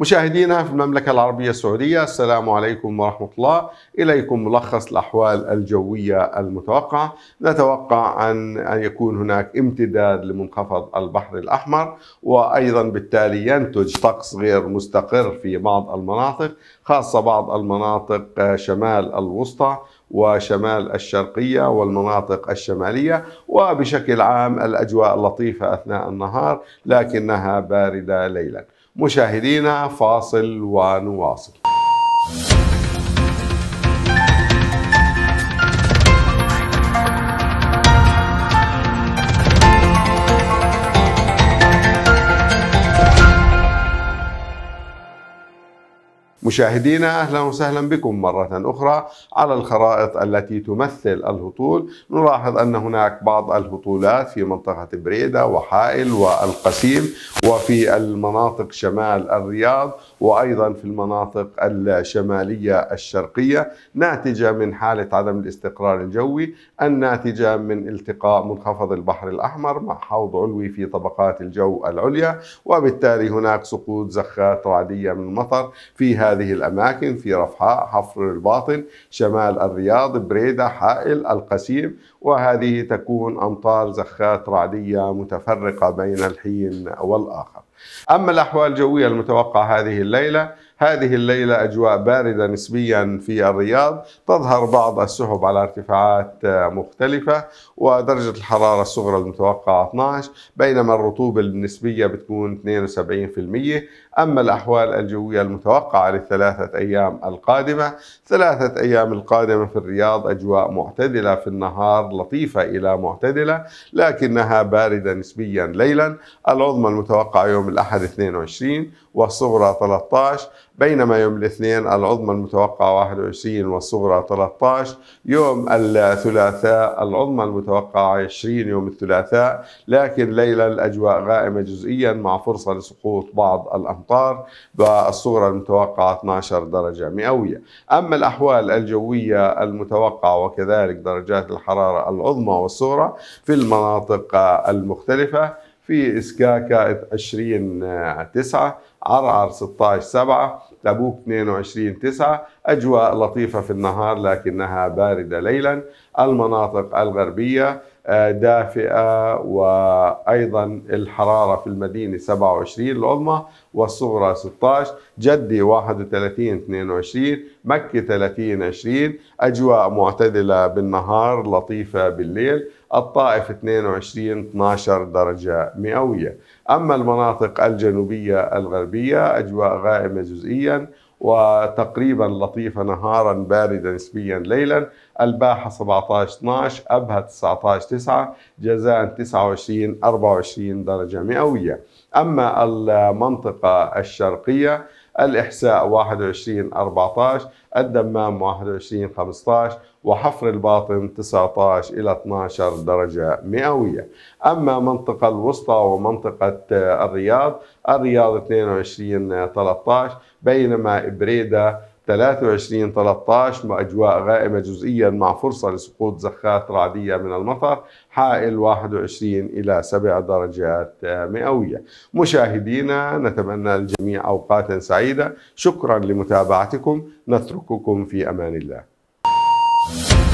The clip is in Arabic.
مشاهدينا في المملكة العربية السعودية السلام عليكم ورحمة الله إليكم ملخص الأحوال الجوية المتوقعة نتوقع أن أن يكون هناك امتداد لمنخفض البحر الأحمر وأيضا بالتالي ينتج طقس غير مستقر في بعض المناطق خاصة بعض المناطق شمال الوسطى وشمال الشرقية والمناطق الشمالية وبشكل عام الأجواء لطيفة أثناء النهار لكنها باردة ليلاً مشاهدينا فاصل ونواصل مشاهدينا اهلا وسهلا بكم مره اخرى على الخرائط التي تمثل الهطول، نلاحظ ان هناك بعض الهطولات في منطقه بريده وحائل والقسيم وفي المناطق شمال الرياض وايضا في المناطق الشماليه الشرقيه ناتجه من حاله عدم الاستقرار الجوي الناتجه من التقاء منخفض البحر الاحمر مع حوض علوي في طبقات الجو العليا وبالتالي هناك سقوط زخات رعديه من المطر فيها هذه الأماكن في رفحاء حفر الباطن شمال الرياض بريدة حائل القسيم وهذه تكون أمطار زخات رعدية متفرقة بين الحين والآخر أما الأحوال الجوية المتوقعة هذه الليلة هذه الليلة أجواء باردة نسبيا في الرياض تظهر بعض السحب على ارتفاعات مختلفة ودرجة الحرارة الصغرى المتوقعة 12 بينما الرطوبة النسبية بتكون 72% أما الأحوال الجوية المتوقعة للثلاثة أيام القادمة ثلاثة أيام القادمة في الرياض أجواء معتدلة في النهار لطيفة إلى معتدلة لكنها باردة نسبيا ليلا العظمى المتوقعة يوم الأحد 22 والصغرى 13 بينما يوم الاثنين العظمى المتوقعة 21 والصغرى 13 يوم الثلاثاء العظمى المتوقعة 20 يوم الثلاثاء لكن ليلة الأجواء غائمة جزئيا مع فرصة لسقوط بعض الأمطار والصغرى المتوقعة 12 درجة مئوية أما الأحوال الجوية المتوقعة وكذلك درجات الحرارة العظمى والصغرى في المناطق المختلفة في اسكاكا 20 9 عرعر 16 7 تبوك 22 9 أجواء لطيفة في النهار لكنها باردة ليلا المناطق الغربية آه، دافئة وأيضا الحرارة في المدينة 27 العظمى والصغرى 16 جدي 31 22 مكة 30 20 أجواء معتدلة بالنهار لطيفة بالليل الطائف 22 12 درجة مئوية أما المناطق الجنوبية الغربية أجواء غائمة جزئياً وتقريبا لطيفة نهارا باردا نسبيا ليلا الباحة 17 12 أبها 19 9 جازان 29 24 درجة مئوية أما المنطقة الشرقية الإحساء 21 14 الدمام 21 15 وحفر الباطن 19 إلى 12 درجة مئوية أما منطقة الوسطى ومنطقة آه، الرياض الرياض 22 13 آه، بينما بريدة 23 13 مع أجواء غائمة جزئيا مع فرصة لسقوط زخات رعدية من المطر حائل 21 إلى 7 درجات مئوية مشاهدينا نتمنى الجميع أوقات سعيدة شكرا لمتابعتكم نترككم في أمان الله